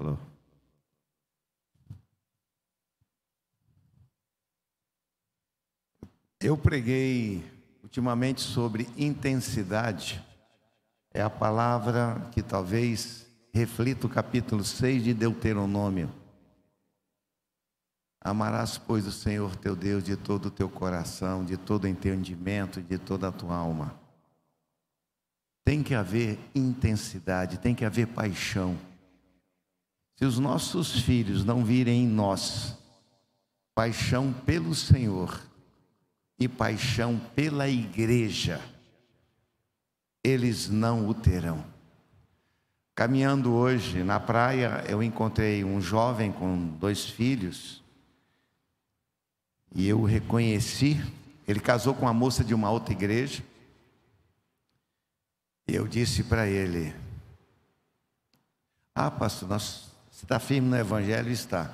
Alô? Eu preguei ultimamente sobre intensidade. É a palavra que talvez reflita o capítulo 6 de Deuteronômio. Amarás, pois, o Senhor teu Deus de todo o teu coração, de todo o entendimento, de toda a tua alma. Tem que haver intensidade, tem que haver paixão. Se os nossos filhos não virem em nós paixão pelo Senhor e paixão pela igreja, eles não o terão. Caminhando hoje na praia, eu encontrei um jovem com dois filhos e eu o reconheci. Ele casou com uma moça de uma outra igreja. E eu disse para ele: Ah, pastor, nós você está firme no Evangelho? Está.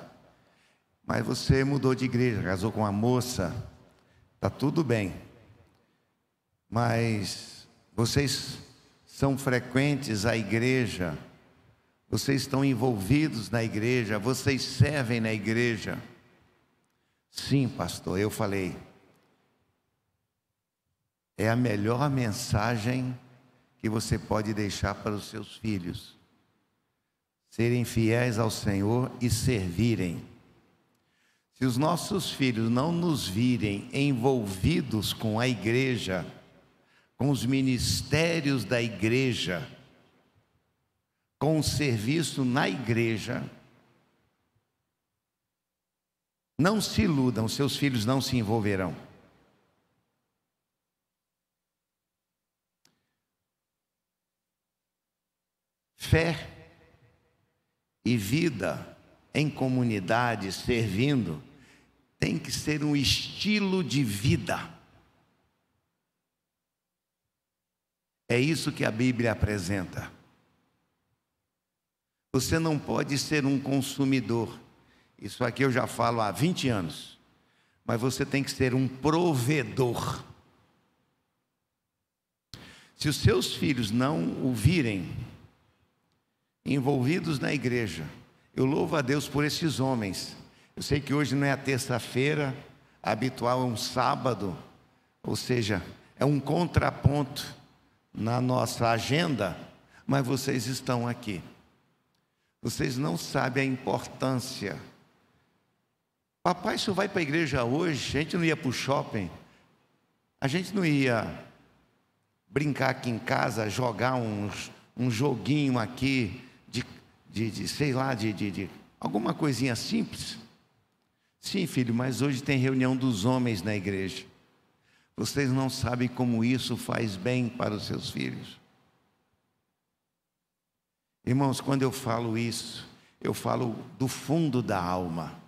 Mas você mudou de igreja, casou com uma moça, está tudo bem. Mas vocês são frequentes à igreja, vocês estão envolvidos na igreja, vocês servem na igreja. Sim, pastor, eu falei. É a melhor mensagem que você pode deixar para os seus filhos serem fiéis ao Senhor e servirem. Se os nossos filhos não nos virem envolvidos com a igreja, com os ministérios da igreja, com o serviço na igreja, não se iludam, seus filhos não se envolverão. Fé e vida em comunidade, servindo, tem que ser um estilo de vida. É isso que a Bíblia apresenta. Você não pode ser um consumidor. Isso aqui eu já falo há 20 anos. Mas você tem que ser um provedor. Se os seus filhos não ouvirem envolvidos na igreja. Eu louvo a Deus por esses homens. Eu sei que hoje não é a terça-feira, habitual é um sábado, ou seja, é um contraponto na nossa agenda, mas vocês estão aqui. Vocês não sabem a importância. Papai só vai para a igreja hoje, a gente não ia para o shopping, a gente não ia brincar aqui em casa, jogar um, um joguinho aqui, de, de sei lá, de, de, de alguma coisinha simples. Sim, filho, mas hoje tem reunião dos homens na igreja. Vocês não sabem como isso faz bem para os seus filhos. Irmãos, quando eu falo isso, eu falo do fundo da alma.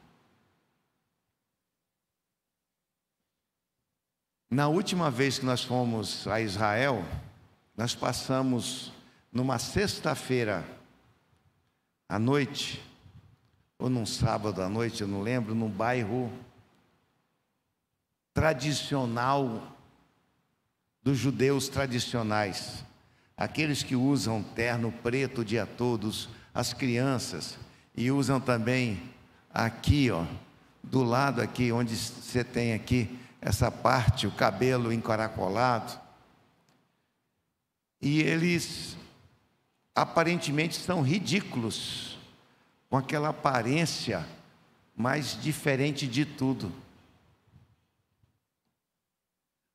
Na última vez que nós fomos a Israel, nós passamos numa sexta-feira à noite, ou num sábado à noite, eu não lembro, num bairro tradicional dos judeus tradicionais, aqueles que usam terno preto o dia todos, as crianças, e usam também aqui, ó, do lado aqui, onde você tem aqui essa parte, o cabelo encaracolado. E eles aparentemente são ridículos, com aquela aparência mais diferente de tudo.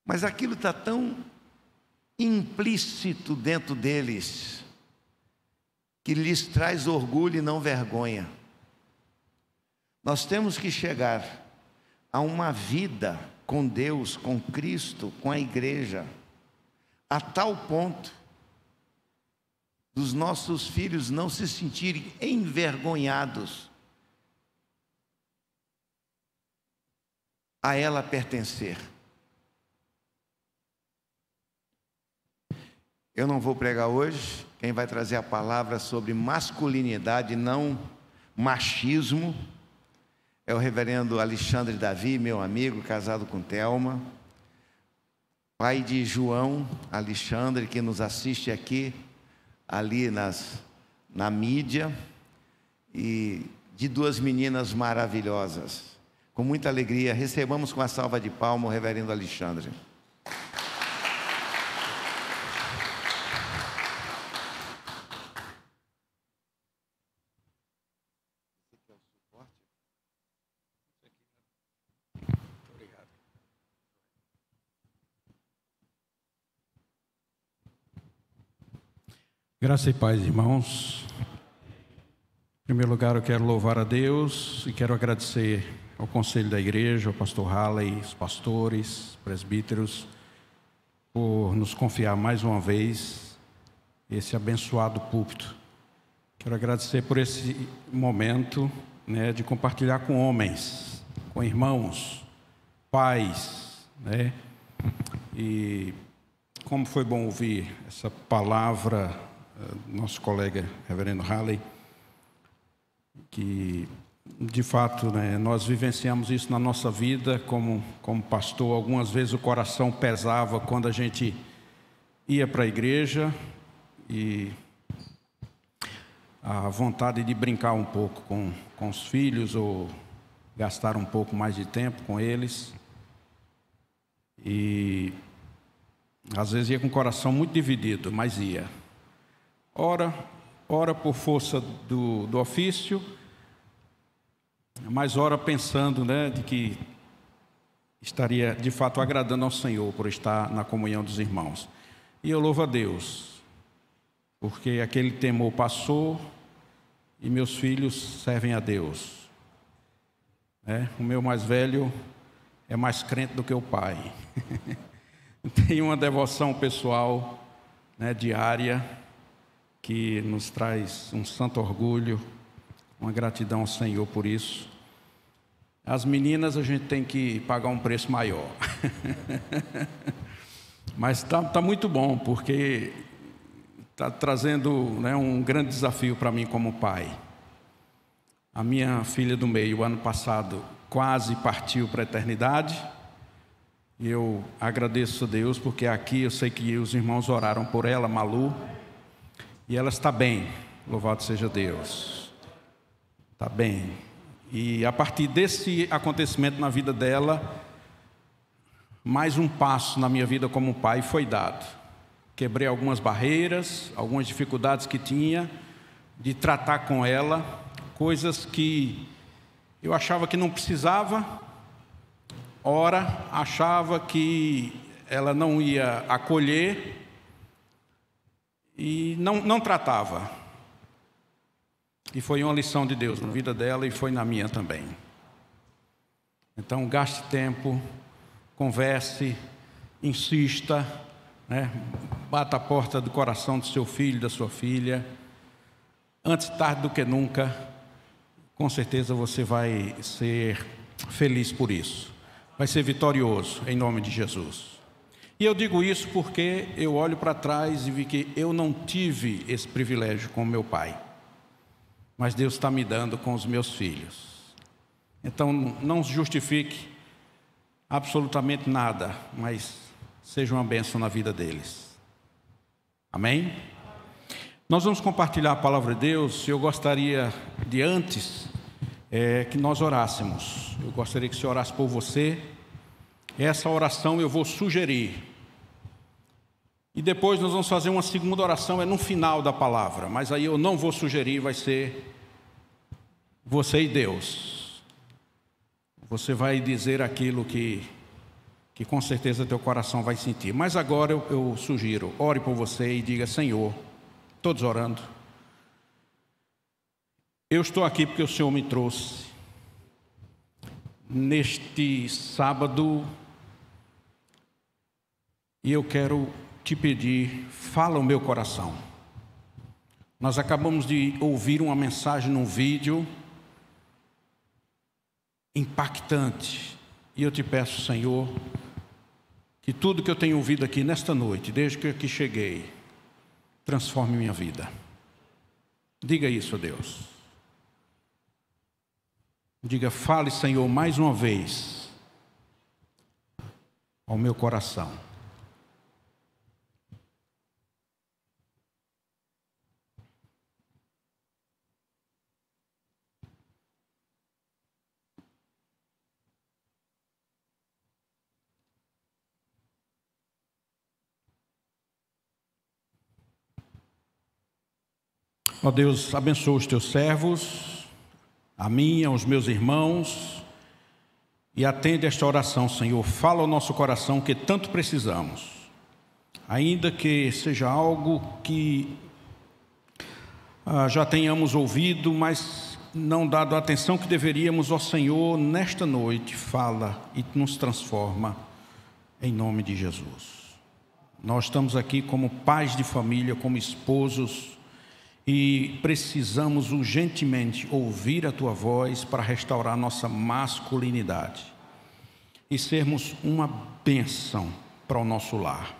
Mas aquilo está tão implícito dentro deles, que lhes traz orgulho e não vergonha. Nós temos que chegar a uma vida com Deus, com Cristo, com a igreja, a tal ponto dos nossos filhos não se sentirem envergonhados a ela pertencer. Eu não vou pregar hoje, quem vai trazer a palavra sobre masculinidade, não machismo, é o reverendo Alexandre Davi, meu amigo, casado com Thelma, pai de João Alexandre, que nos assiste aqui ali nas, na mídia e de duas meninas maravilhosas. Com muita alegria, recebamos com a salva de palmas o reverendo Alexandre. Graça e paz, irmãos. Em primeiro lugar, eu quero louvar a Deus e quero agradecer ao conselho da igreja, ao pastor Halley, os pastores, presbíteros, por nos confiar mais uma vez esse abençoado púlpito. Quero agradecer por esse momento né, de compartilhar com homens, com irmãos, pais, né? E como foi bom ouvir essa palavra eh, nosso colega reverendo Halley, que de fato né, nós vivenciamos isso na nossa vida como, como pastor. Algumas vezes o coração pesava quando a gente ia para a igreja e a vontade de brincar um pouco com, com os filhos ou gastar um pouco mais de tempo com eles. E às vezes ia com o coração muito dividido, mas ia ora, ora por força do, do ofício, mas ora pensando né, de que estaria de fato agradando ao Senhor por estar na comunhão dos irmãos. E eu louvo a Deus, porque aquele temor passou e meus filhos servem a Deus. É, o meu mais velho é mais crente do que o pai. Tem uma devoção pessoal né, diária que nos traz um santo orgulho, uma gratidão ao Senhor por isso. As meninas a gente tem que pagar um preço maior. Mas está tá muito bom, porque está trazendo né, um grande desafio para mim como pai. A minha filha do meio, ano passado, quase partiu para a eternidade. E eu agradeço a Deus, porque aqui eu sei que os irmãos oraram por ela, Malu. E ela está bem, louvado seja Deus. Está bem. E a partir desse acontecimento na vida dela, mais um passo na minha vida como pai foi dado. Quebrei algumas barreiras, algumas dificuldades que tinha de tratar com ela, coisas que eu achava que não precisava, ora achava que ela não ia acolher, e não, não tratava. E foi uma lição de Deus na vida dela e foi na minha também. Então, gaste tempo, converse, insista, né? bata a porta do coração do seu filho, da sua filha. Antes tarde do que nunca, com certeza você vai ser feliz por isso. Vai ser vitorioso, em nome de Jesus. E eu digo isso porque eu olho para trás e vi que eu não tive esse privilégio com meu pai, mas Deus está me dando com os meus filhos. Então não se justifique absolutamente nada, mas seja uma bênção na vida deles. Amém? Nós vamos compartilhar a palavra de Deus. Eu gostaria de antes é, que nós orássemos. Eu gostaria que se orasse por você essa oração eu vou sugerir. E depois nós vamos fazer uma segunda oração, é no final da palavra, mas aí eu não vou sugerir, vai ser você e Deus. Você vai dizer aquilo que, que com certeza teu coração vai sentir. Mas agora eu, eu sugiro, ore por você e diga, Senhor, todos orando. Eu estou aqui porque o Senhor me trouxe neste sábado e eu quero te pedir, fala o meu coração. Nós acabamos de ouvir uma mensagem num vídeo impactante. E eu te peço, Senhor, que tudo que eu tenho ouvido aqui nesta noite, desde que eu aqui cheguei, transforme minha vida. Diga isso, Deus. Diga, fale, Senhor, mais uma vez ao meu coração. Ó Deus, abençoa os teus servos, a minha, os meus irmãos, e atende esta oração, Senhor. Fala ao nosso coração que tanto precisamos, ainda que seja algo que ah, já tenhamos ouvido, mas não dado a atenção que deveríamos, ó Senhor, nesta noite, fala e nos transforma, em nome de Jesus. Nós estamos aqui como pais de família, como esposos, e precisamos urgentemente ouvir a tua voz para restaurar nossa masculinidade e sermos uma bênção para o nosso lar.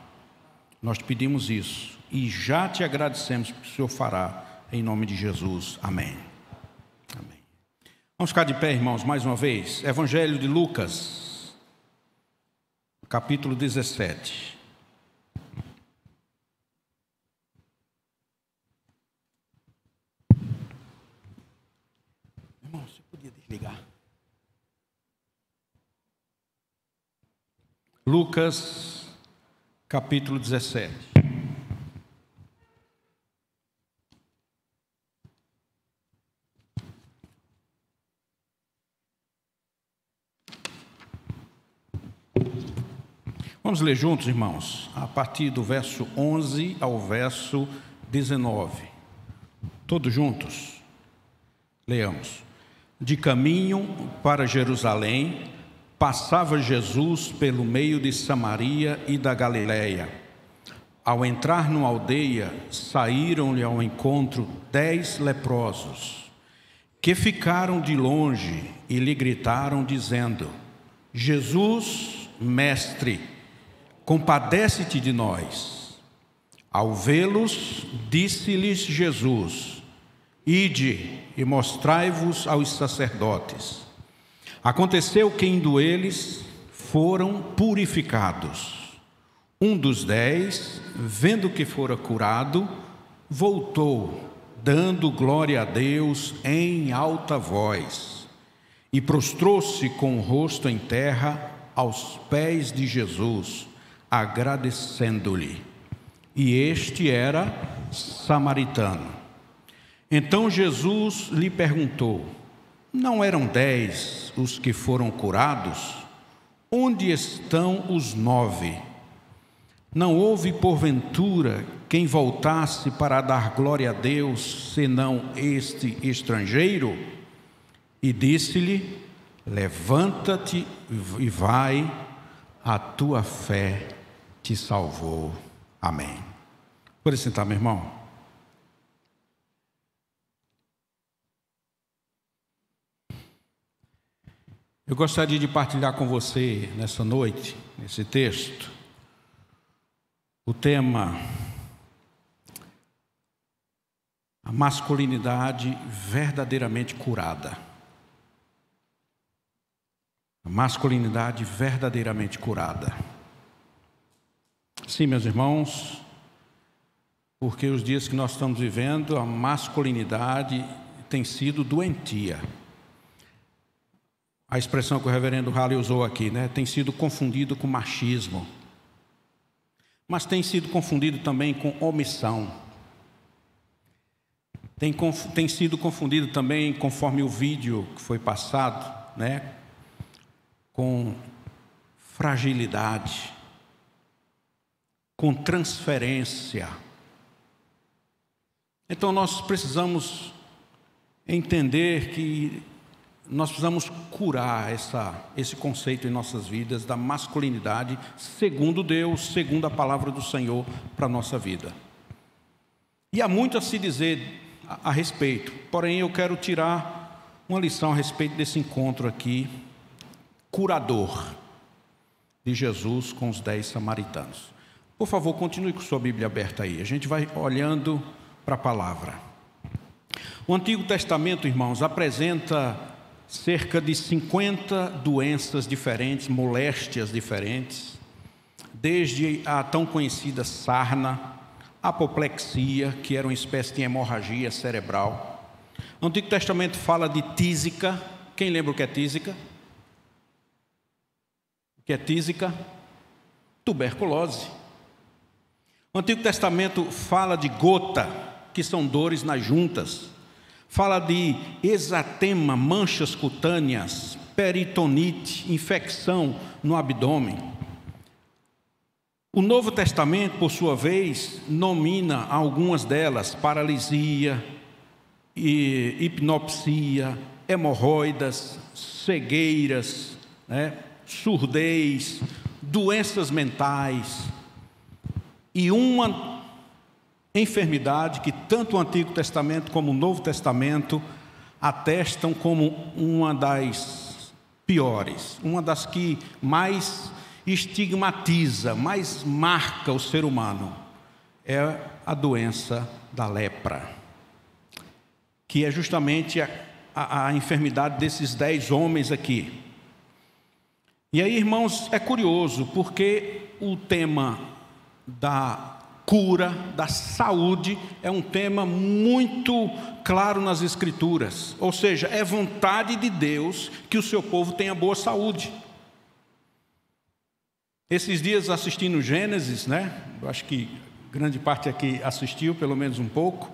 Nós te pedimos isso e já te agradecemos porque o Senhor fará, em nome de Jesus. Amém. Amém. Vamos ficar de pé, irmãos, mais uma vez. Evangelho de Lucas, capítulo 17. você podia desligar. Lucas, capítulo 17. Vamos ler juntos, irmãos, a partir do verso 11 ao verso 19. Todos juntos. Leamos. De caminho para Jerusalém, passava Jesus pelo meio de Samaria e da Galiléia. Ao entrar numa aldeia, saíram-lhe ao encontro dez leprosos, que ficaram de longe e lhe gritaram, dizendo: Jesus, mestre, compadece-te de nós. Ao vê-los, disse-lhes Jesus: Ide e mostrai-vos aos sacerdotes. Aconteceu que indo eles foram purificados. Um dos dez, vendo que fora curado, voltou, dando glória a Deus em alta voz, e prostrou-se com o rosto em terra aos pés de Jesus, agradecendo-lhe. E este era samaritano. Então Jesus lhe perguntou: Não eram dez os que foram curados? Onde estão os nove? Não houve porventura quem voltasse para dar glória a Deus, senão este estrangeiro? E disse-lhe: Levanta-te e vai, a tua fé te salvou. Amém. Pode sentar, meu irmão. Eu gostaria de partilhar com você nessa noite, nesse texto, o tema a masculinidade verdadeiramente curada. A masculinidade verdadeiramente curada. Sim, meus irmãos, porque os dias que nós estamos vivendo, a masculinidade tem sido doentia a expressão que o reverendo Halley usou aqui, né, tem sido confundido com machismo, mas tem sido confundido também com omissão. Tem, tem sido confundido também, conforme o vídeo que foi passado, né, com fragilidade, com transferência. Então nós precisamos entender que nós precisamos curar essa, esse conceito em nossas vidas da masculinidade segundo Deus, segundo a palavra do Senhor para a nossa vida. E há muito a se dizer a, a respeito, porém eu quero tirar uma lição a respeito desse encontro aqui, curador de Jesus com os dez samaritanos. Por favor, continue com sua Bíblia aberta aí, a gente vai olhando para a palavra. O Antigo Testamento, irmãos, apresenta cerca de 50 doenças diferentes, moléstias diferentes, desde a tão conhecida sarna, apoplexia, que era uma espécie de hemorragia cerebral. O Antigo Testamento fala de tísica. Quem lembra o que é tísica? O que é tísica? Tuberculose. O Antigo Testamento fala de gota, que são dores nas juntas. Fala de exatema, manchas cutâneas, peritonite, infecção no abdômen. O Novo Testamento, por sua vez, nomina algumas delas: paralisia, hipnopsia, hemorroidas, cegueiras, né, surdez, doenças mentais. E uma enfermidade que tanto o Antigo Testamento como o Novo Testamento atestam como uma das piores, uma das que mais estigmatiza, mais marca o ser humano, é a doença da lepra, que é justamente a, a, a enfermidade desses dez homens aqui. E aí, irmãos, é curioso, porque o tema da cura, da saúde, é um tema muito claro nas Escrituras. Ou seja, é vontade de Deus que o seu povo tenha boa saúde. Esses dias assistindo Gênesis, né? Eu acho que grande parte aqui assistiu, pelo menos um pouco.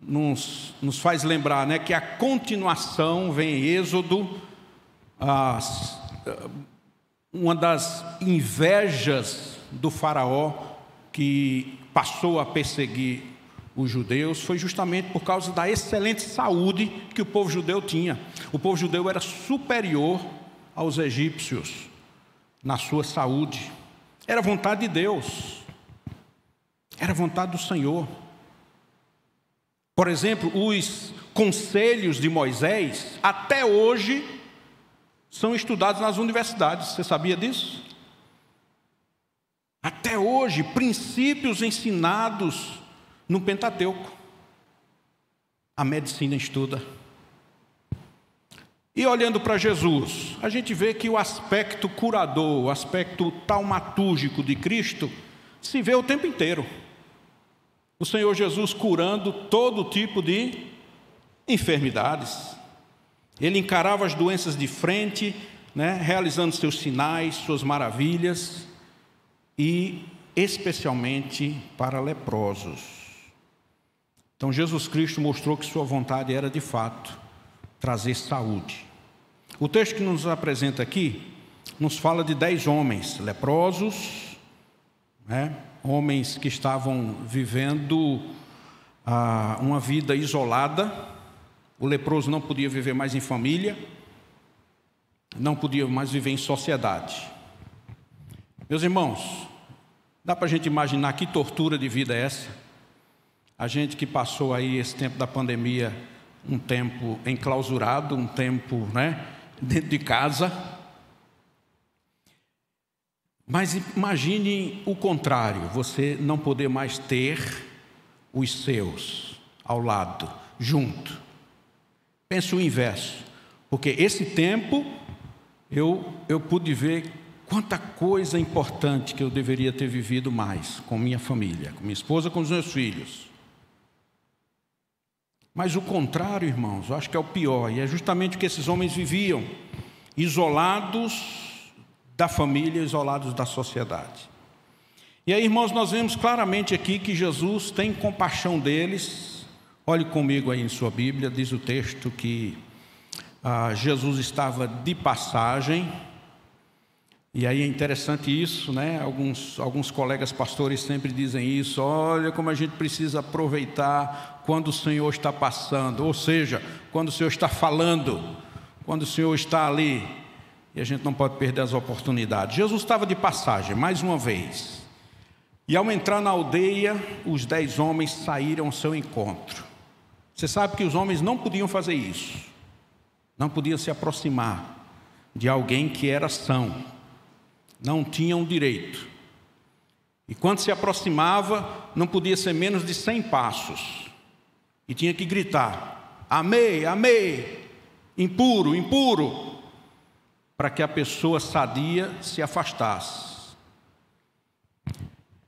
Nos, nos faz lembrar né, que a continuação vem em Êxodo, as, uma das invejas do Faraó que passou a perseguir os judeus foi justamente por causa da excelente saúde que o povo judeu tinha. O povo judeu era superior aos egípcios na sua saúde. Era vontade de Deus. Era vontade do Senhor. Por exemplo, os conselhos de Moisés, até hoje, são estudados nas universidades. Você sabia disso? até hoje, princípios ensinados no Pentateuco. A medicina estuda. E olhando para Jesus, a gente vê que o aspecto curador, o aspecto taumatúrgico de Cristo, se vê o tempo inteiro. O Senhor Jesus curando todo tipo de enfermidades. Ele encarava as doenças de frente, né, realizando seus sinais, suas maravilhas e especialmente para leprosos. Então Jesus Cristo mostrou que sua vontade era de fato trazer saúde. O texto que nos apresenta aqui nos fala de dez homens leprosos, né? homens que estavam vivendo ah, uma vida isolada. O leproso não podia viver mais em família, não podia mais viver em sociedade. Meus irmãos, dá para a gente imaginar que tortura de vida é essa? A gente que passou aí esse tempo da pandemia, um tempo enclausurado, um tempo né, dentro de casa. Mas imagine o contrário, você não poder mais ter os seus ao lado, junto. Pense o inverso, porque esse tempo eu, eu pude ver Quanta coisa importante que eu deveria ter vivido mais com minha família, com minha esposa, com os meus filhos. Mas o contrário, irmãos, eu acho que é o pior, e é justamente o que esses homens viviam, isolados da família, isolados da sociedade. E aí, irmãos, nós vemos claramente aqui que Jesus tem compaixão deles. Olhe comigo aí em sua Bíblia, diz o texto que ah, Jesus estava de passagem e aí é interessante isso, né? Alguns, alguns colegas pastores sempre dizem isso. Olha como a gente precisa aproveitar quando o Senhor está passando, ou seja, quando o Senhor está falando, quando o Senhor está ali. E a gente não pode perder as oportunidades. Jesus estava de passagem, mais uma vez. E ao entrar na aldeia, os dez homens saíram ao seu encontro. Você sabe que os homens não podiam fazer isso, não podiam se aproximar de alguém que era são não tinham direito. E quando se aproximava, não podia ser menos de cem passos. E tinha que gritar: Amei, amei, impuro, impuro, para que a pessoa sadia se afastasse.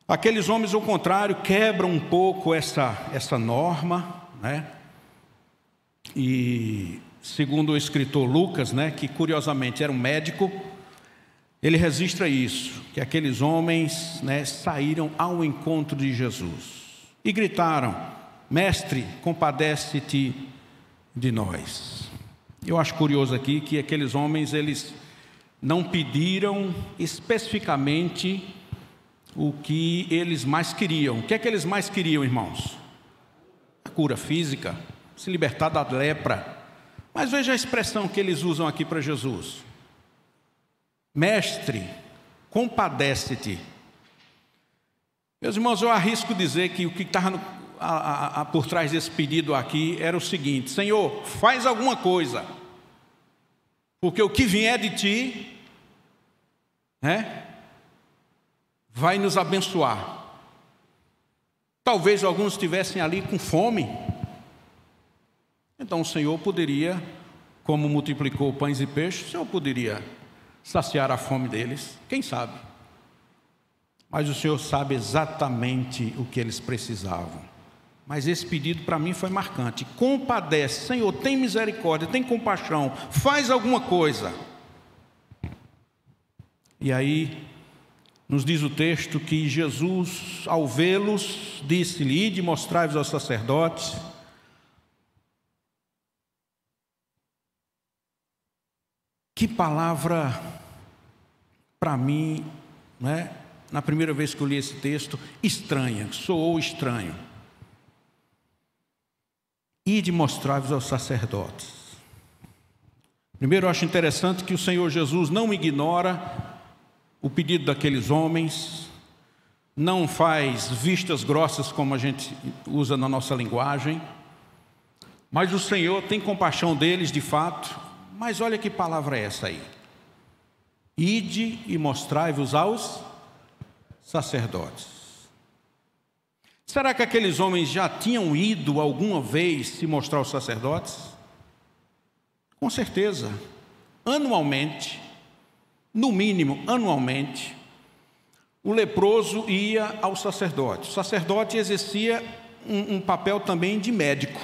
Aqueles homens, ao contrário, quebram um pouco essa, essa norma, né? E segundo o escritor Lucas, né, que curiosamente era um médico, ele registra isso, que aqueles homens né, saíram ao encontro de Jesus e gritaram: Mestre, compadece-te de nós. Eu acho curioso aqui que aqueles homens eles não pediram especificamente o que eles mais queriam. O que é que eles mais queriam, irmãos? A cura física, se libertar da lepra. Mas veja a expressão que eles usam aqui para Jesus Mestre, compadece-te. Meus irmãos, eu arrisco dizer que o que estava por trás desse pedido aqui era o seguinte: Senhor, faz alguma coisa, porque o que vier de ti, né, vai nos abençoar. Talvez alguns estivessem ali com fome. Então o Senhor poderia, como multiplicou pães e peixes, o Senhor poderia saciar a fome deles, quem sabe? Mas o Senhor sabe exatamente o que eles precisavam. Mas esse pedido para mim foi marcante. Compadece, Senhor, tem misericórdia, tem compaixão, faz alguma coisa. E aí, nos diz o texto que Jesus, ao vê-los, disse-lhe: Ide mostrai-vos aos sacerdotes. Que palavra, para mim, né, na primeira vez que eu li esse texto, estranha, soou estranho. E de mostrar-vos aos sacerdotes. Primeiro, eu acho interessante que o Senhor Jesus não ignora o pedido daqueles homens, não faz vistas grossas como a gente usa na nossa linguagem, mas o Senhor tem compaixão deles de fato mas olha que palavra é essa aí. Ide e mostrai-vos aos sacerdotes. Será que aqueles homens já tinham ido alguma vez se mostrar aos sacerdotes? Com certeza. Anualmente, no mínimo anualmente, o leproso ia ao sacerdote. O sacerdote exercia um, um papel também de médico.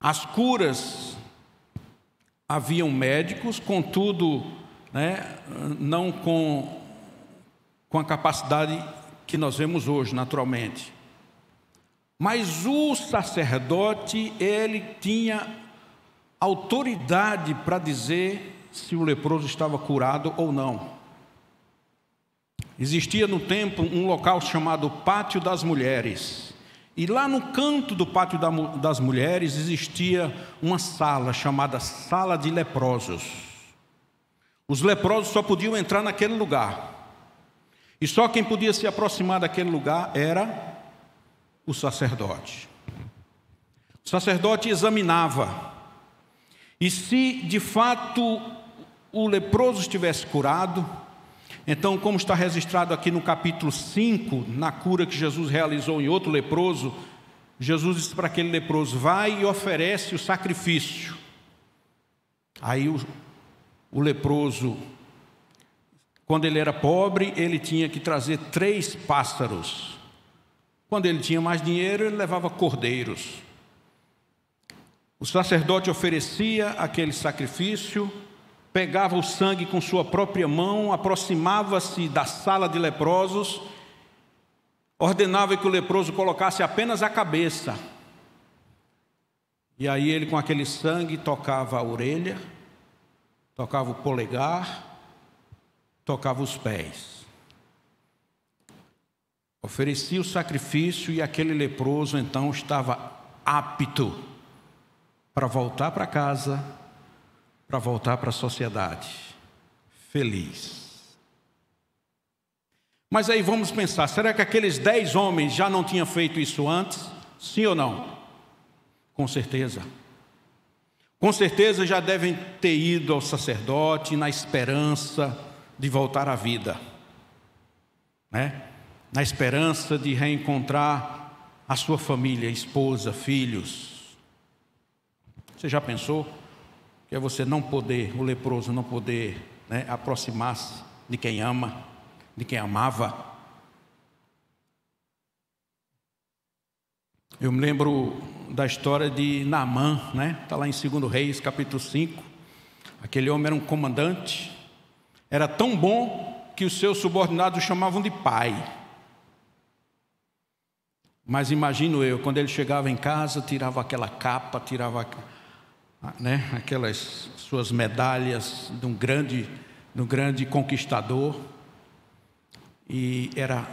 As curas haviam médicos, contudo, né, não com, com a capacidade que nós vemos hoje, naturalmente. Mas o sacerdote, ele tinha autoridade para dizer se o leproso estava curado ou não. Existia no tempo um local chamado Pátio das Mulheres. E lá no canto do pátio das mulheres existia uma sala chamada Sala de Leprosos. Os leprosos só podiam entrar naquele lugar. E só quem podia se aproximar daquele lugar era o sacerdote. O sacerdote examinava. E se de fato o leproso estivesse curado, então, como está registrado aqui no capítulo 5, na cura que Jesus realizou em outro leproso, Jesus disse para aquele leproso: Vai e oferece o sacrifício. Aí o, o leproso, quando ele era pobre, ele tinha que trazer três pássaros. Quando ele tinha mais dinheiro, ele levava cordeiros. O sacerdote oferecia aquele sacrifício pegava o sangue com sua própria mão, aproximava-se da sala de leprosos, ordenava que o leproso colocasse apenas a cabeça. E aí ele, com aquele sangue, tocava a orelha, tocava o polegar, tocava os pés. Oferecia o sacrifício e aquele leproso então estava apto para voltar para casa para voltar para a sociedade feliz. Mas aí vamos pensar: será que aqueles dez homens já não tinham feito isso antes? Sim ou não? Com certeza. Com certeza já devem ter ido ao sacerdote na esperança de voltar à vida, né? na esperança de reencontrar a sua família, esposa, filhos. Você já pensou? que é você não poder, o leproso não poder né, aproximar-se de quem ama, de quem amava. Eu me lembro da história de Naamã, né? Está lá em 2 Reis, capítulo 5. Aquele homem era um comandante, era tão bom que os seus subordinados o chamavam de pai. Mas imagino eu, quando ele chegava em casa, tirava aquela capa, tirava ah, né, aquelas suas medalhas de um grande, de um grande conquistador, e era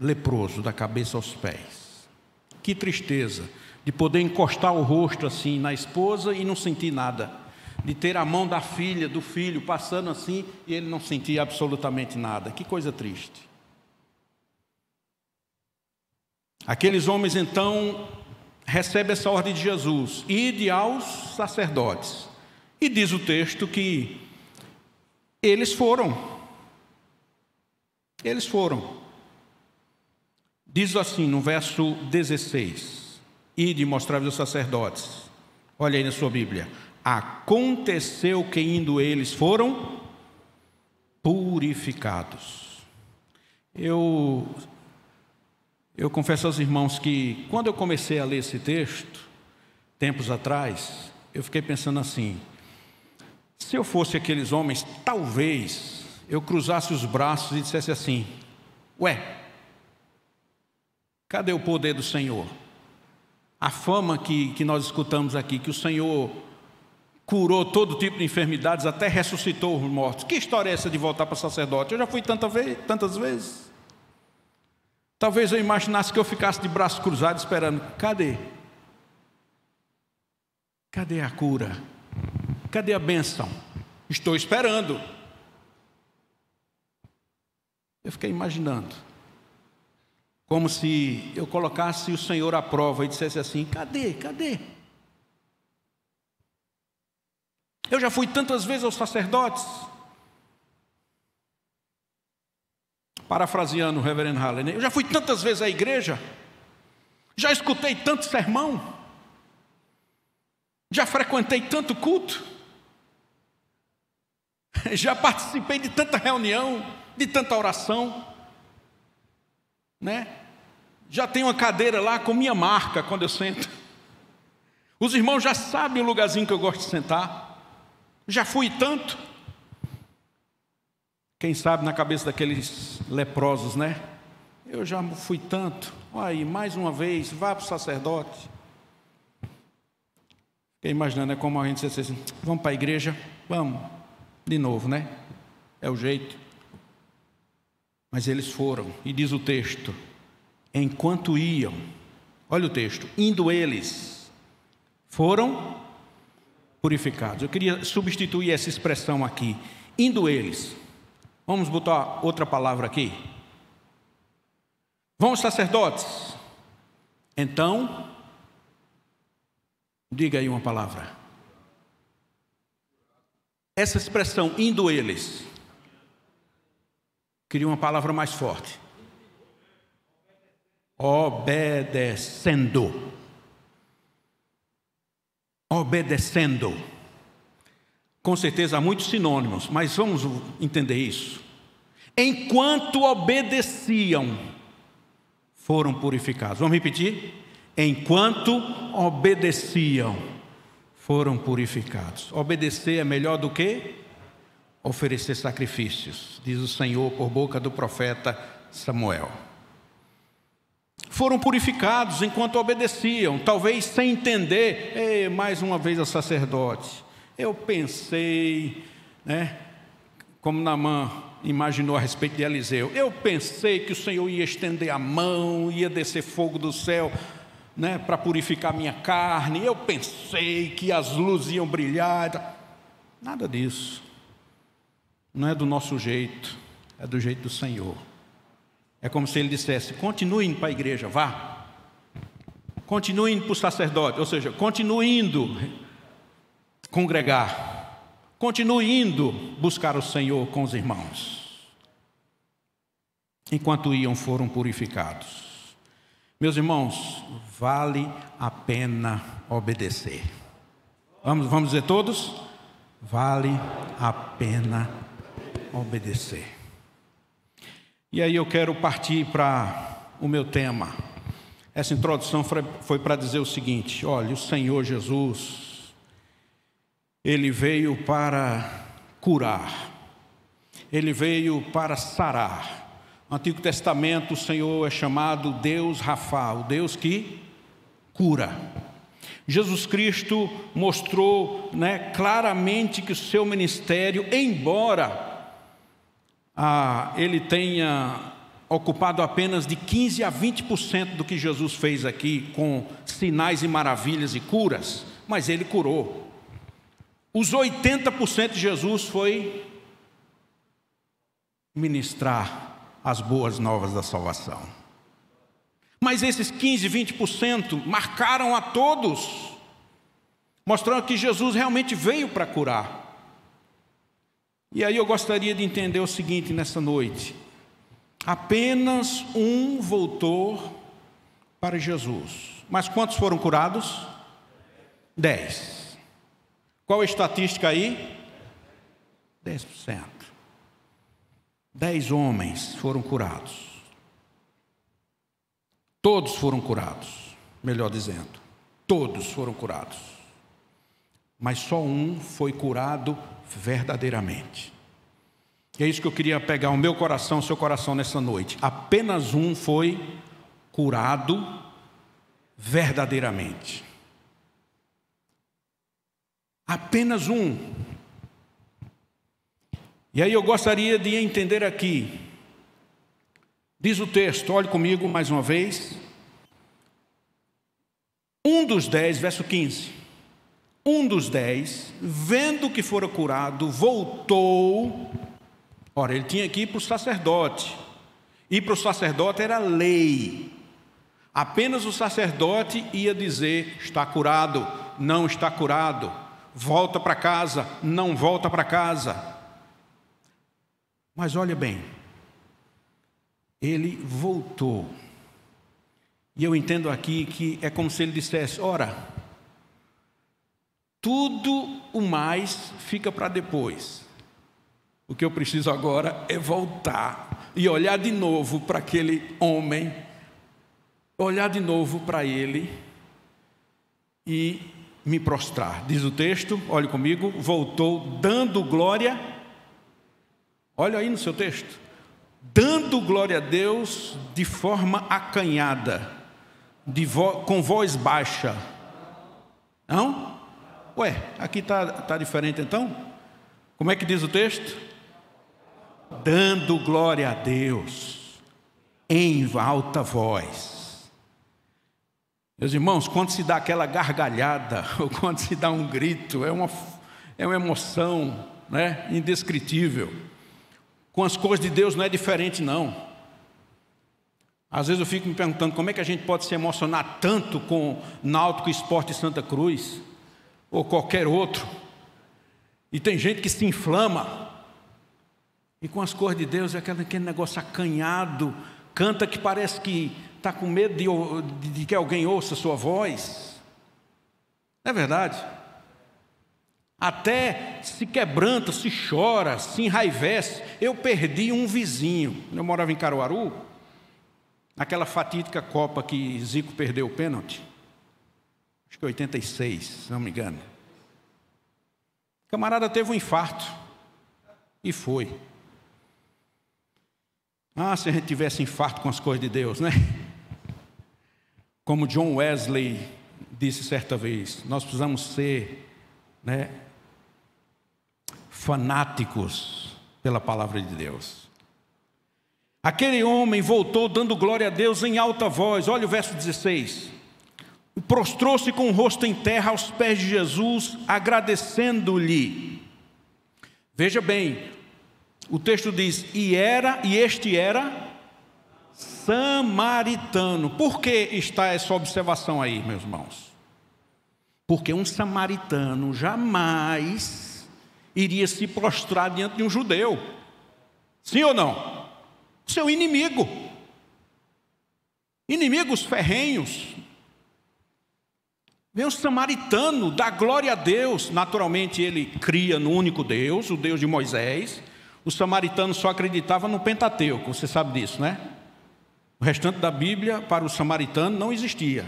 leproso da cabeça aos pés. Que tristeza de poder encostar o rosto assim na esposa e não sentir nada, de ter a mão da filha, do filho passando assim e ele não sentir absolutamente nada. Que coisa triste. Aqueles homens então recebe essa ordem de Jesus: ide aos sacerdotes. E diz o texto que eles foram. Eles foram. Diz assim no verso 16: Ide mostrar aos sacerdotes. Olha aí na sua Bíblia. Aconteceu que indo eles foram purificados. Eu eu confesso aos irmãos que quando eu comecei a ler esse texto, tempos atrás, eu fiquei pensando assim: se eu fosse aqueles homens, talvez eu cruzasse os braços e dissesse assim: Ué, cadê o poder do Senhor? A fama que, que nós escutamos aqui, que o Senhor curou todo tipo de enfermidades, até ressuscitou os mortos. Que história é essa de voltar para sacerdote? Eu já fui tanta vez, tantas vezes. Talvez eu imaginasse que eu ficasse de braços cruzados esperando: cadê? Cadê a cura? Cadê a bênção? Estou esperando. Eu fiquei imaginando. Como se eu colocasse o Senhor à prova e dissesse assim: cadê? Cadê? Eu já fui tantas vezes aos sacerdotes, parafraseando o reverendo Halley, né? eu já fui tantas vezes à igreja, já escutei tanto sermão, já frequentei tanto culto, já participei de tanta reunião, de tanta oração, né? Já tenho uma cadeira lá com minha marca quando eu sento. Os irmãos já sabem o lugarzinho que eu gosto de sentar. Já fui tanto. Quem sabe na cabeça daqueles leprosos, né? Eu já fui tanto. Olha aí, mais uma vez, vá para o sacerdote. Fiquei imaginando, é como a gente disse assim: vamos para a igreja, vamos, de novo, né? É o jeito. Mas eles foram, e diz o texto: enquanto iam, olha o texto, indo eles, foram purificados. Eu queria substituir essa expressão aqui: indo eles. Vamos botar outra palavra aqui. Vão os sacerdotes. Então, diga aí uma palavra. Essa expressão, indo eles, queria uma palavra mais forte. Obedecendo. Obedecendo com certeza há muitos sinônimos, mas vamos entender isso. Enquanto obedeciam, foram purificados. Vamos repetir? Enquanto obedeciam, foram purificados. Obedecer é melhor do que oferecer sacrifícios, diz o Senhor por boca do profeta Samuel. Foram purificados enquanto obedeciam, talvez sem entender, mais uma vez o sacerdote. Eu pensei, né? Como Namã imaginou a respeito de Eliseu. Eu pensei que o Senhor ia estender a mão, ia descer fogo do céu, né, para purificar minha carne. Eu pensei que as luzes iam brilhar. Nada disso. Não é do nosso jeito, é do jeito do Senhor. É como se ele dissesse: continue indo para a igreja, vá. Continue indo para o sacerdote, ou seja, continue indo congregar. Continue indo buscar o Senhor com os irmãos. Enquanto iam, foram purificados. Meus irmãos, vale a pena obedecer. Vamos, vamos dizer todos? Vale a pena obedecer. E aí eu quero partir para o meu tema. Essa introdução foi para dizer o seguinte: olha, o Senhor Jesus ele veio para curar, ele veio para sarar. No Antigo Testamento, o Senhor é chamado Deus Rafa, o Deus que cura. Jesus Cristo mostrou né, claramente que o seu ministério, embora ah, ele tenha ocupado apenas de 15 a 20% do que Jesus fez aqui, com sinais e maravilhas e curas, mas ele curou. Os 80% de Jesus foi ministrar as boas novas da salvação. Mas esses 15, 20% marcaram a todos, mostrando que Jesus realmente veio para curar. E aí eu gostaria de entender o seguinte nessa noite: apenas um voltou para Jesus, mas quantos foram curados? Dez. Qual a estatística aí? 10%. 10 homens foram curados. Todos foram curados, melhor dizendo, todos foram curados. Mas só um foi curado verdadeiramente. E é isso que eu queria pegar o meu coração, o seu coração nessa noite. Apenas um foi curado verdadeiramente. Apenas um. E aí eu gostaria de entender aqui. Diz o texto, olhe comigo mais uma vez. Um dos dez, verso 15. Um dos dez, vendo que fora curado, voltou. Ora, ele tinha que ir para o sacerdote. Ir para o sacerdote era lei. Apenas o sacerdote ia dizer: está curado, não está curado volta para casa, não volta para casa. Mas olha bem, ele voltou. E eu entendo aqui que é como se ele dissesse: ora, tudo o mais fica para depois. O que eu preciso agora é voltar e olhar de novo para aquele homem, olhar de novo para ele e me prostrar. Diz o texto, olhe comigo, voltou dando glória. Olha aí no seu texto. Dando glória a Deus de forma acanhada, de vo, com voz baixa. Não? Ué, aqui está tá diferente então? Como é que diz o texto? Dando glória a Deus em alta voz. Meus irmãos, quando se dá aquela gargalhada, ou quando se dá um grito, é uma, é uma emoção né, indescritível. Com as coisas de Deus não é diferente, não. Às vezes eu fico me perguntando como é que a gente pode se emocionar tanto com Náutico Esporte Santa Cruz ou qualquer outro. E tem gente que se inflama. E com as cores de Deus é aquele, aquele negócio acanhado, canta que parece que está com medo de, de, que alguém ouça sua voz. é verdade? Até se quebranta, se chora, se enraivece. Eu perdi um vizinho. Eu morava em Caruaru, naquela fatídica Copa que Zico perdeu o pênalti. Acho que 86, se não me engano. O camarada teve um infarto e foi. Ah, se a gente tivesse infarto com as coisas de Deus, né? Como John Wesley disse certa vez, nós precisamos ser né, fanáticos pela palavra de Deus. Aquele homem voltou dando glória a Deus em alta voz. Olha o verso 16. Prostrou-se com o rosto em terra aos pés de Jesus, agradecendo-lhe. Veja bem, o texto diz: "E era, e este era samaritano. Por que está essa observação aí, meus irmãos? Porque um samaritano jamais iria se prostrar diante de um judeu. Sim ou não? Seu inimigo. Inimigos ferrenhos. Vem um samaritano, dá glória a Deus. Naturalmente, ele cria no único Deus, o Deus de Moisés. O samaritano só acreditava no Pentateuco, você sabe disso, né? O restante da Bíblia para o samaritano não existia.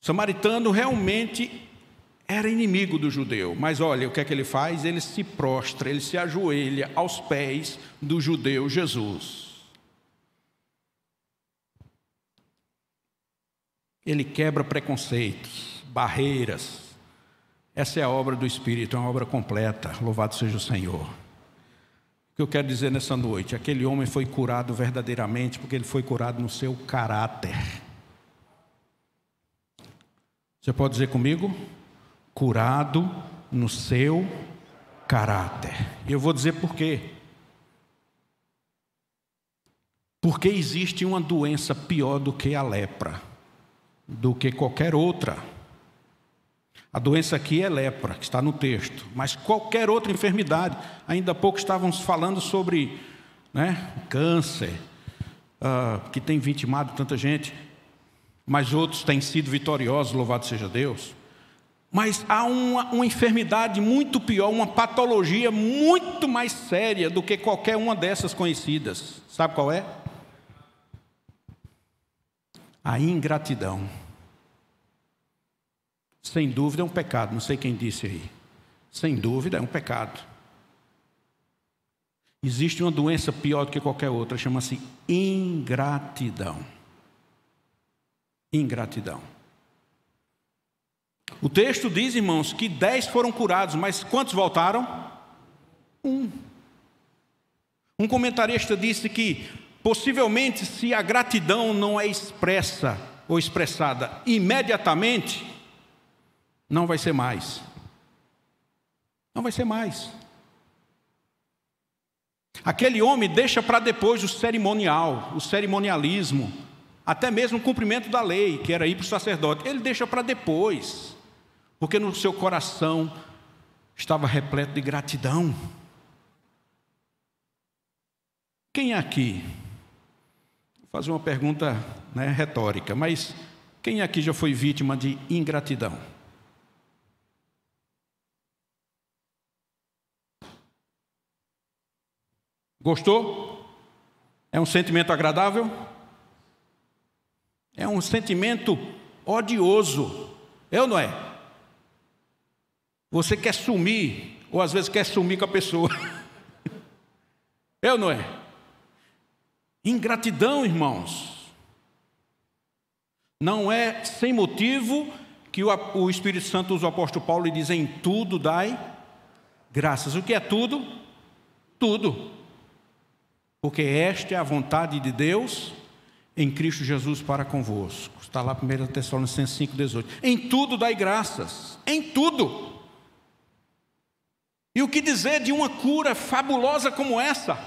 O samaritano realmente era inimigo do judeu, mas olha o que é que ele faz? Ele se prostra, ele se ajoelha aos pés do judeu Jesus. Ele quebra preconceitos, barreiras. Essa é a obra do Espírito, é uma obra completa. Louvado seja o Senhor. O que eu quero dizer nessa noite? Aquele homem foi curado verdadeiramente porque ele foi curado no seu caráter. Você pode dizer comigo? Curado no seu caráter. E eu vou dizer por quê. Porque existe uma doença pior do que a lepra, do que qualquer outra. A doença aqui é lepra, que está no texto, mas qualquer outra enfermidade. Ainda há pouco estávamos falando sobre né, câncer, uh, que tem vitimado tanta gente, mas outros têm sido vitoriosos, louvado seja Deus. Mas há uma, uma enfermidade muito pior, uma patologia muito mais séria do que qualquer uma dessas conhecidas. Sabe qual é? A ingratidão. Sem dúvida é um pecado, não sei quem disse aí. Sem dúvida é um pecado. Existe uma doença pior do que qualquer outra, chama-se ingratidão. Ingratidão. O texto diz, irmãos, que dez foram curados, mas quantos voltaram? Um. Um comentarista disse que possivelmente, se a gratidão não é expressa ou expressada imediatamente, não vai ser mais. Não vai ser mais. Aquele homem deixa para depois o cerimonial, o cerimonialismo, até mesmo o cumprimento da lei, que era ir para o sacerdote. Ele deixa para depois, porque no seu coração estava repleto de gratidão. Quem é aqui? Vou fazer uma pergunta né, retórica, mas quem é aqui já foi vítima de ingratidão? Gostou? É um sentimento agradável? É um sentimento odioso. É ou não é? Você quer sumir, ou às vezes quer sumir com a pessoa. é ou não é? Ingratidão, irmãos. Não é sem motivo que o Espírito Santo, os apóstolos Paulo, lhe dizem: tudo dai graças. O que é tudo? Tudo porque esta é a vontade de Deus em Cristo Jesus para convosco. Está lá 1 Tessalonicenses 5,18. Em tudo dai graças, em tudo. E o que dizer de uma cura fabulosa como essa?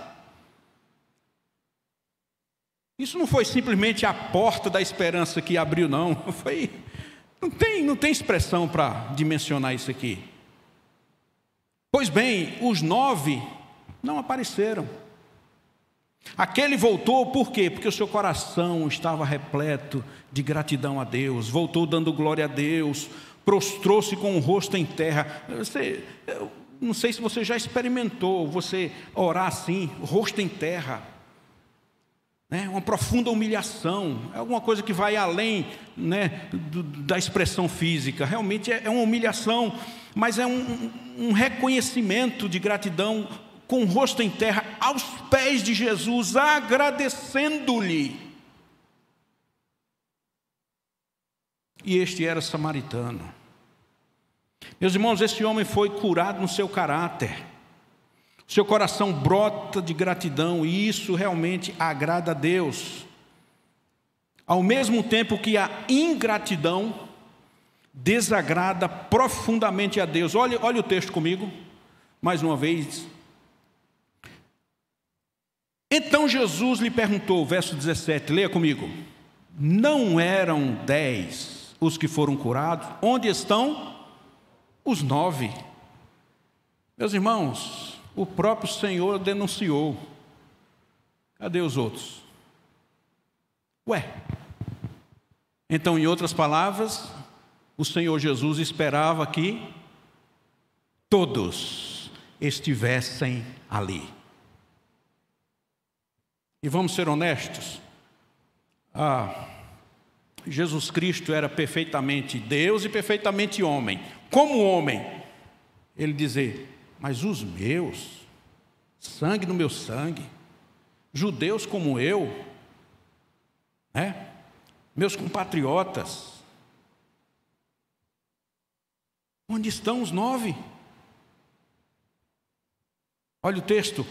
Isso não foi simplesmente a porta da esperança que abriu, não. Foi, não tem, não tem expressão para dimensionar isso aqui. Pois bem, os nove não apareceram. Aquele voltou por quê? Porque o seu coração estava repleto de gratidão a Deus, voltou dando glória a Deus, prostrou-se com o rosto em terra. Você, eu não sei se você já experimentou você orar assim, rosto em terra. Né? Uma profunda humilhação, é alguma coisa que vai além né, do, da expressão física. Realmente é, é uma humilhação, mas é um, um reconhecimento de gratidão com o rosto em terra, aos pés de Jesus, agradecendo-lhe. E este era samaritano. Meus irmãos, este homem foi curado no seu caráter. Seu coração brota de gratidão e isso realmente agrada a Deus. Ao mesmo tempo que a ingratidão desagrada profundamente a Deus. Olha, olha o texto comigo, mais uma vez, então Jesus lhe perguntou, verso 17, leia comigo: Não eram dez os que foram curados? Onde estão os nove? Meus irmãos, o próprio Senhor denunciou. Cadê os outros? Ué. Então, em outras palavras, o Senhor Jesus esperava que todos estivessem ali. E vamos ser honestos: ah, Jesus Cristo era perfeitamente Deus e perfeitamente homem. Como homem, ele dizer: Mas os meus, sangue no meu sangue, judeus como eu, né? meus compatriotas, onde estão os nove? Olha o texto,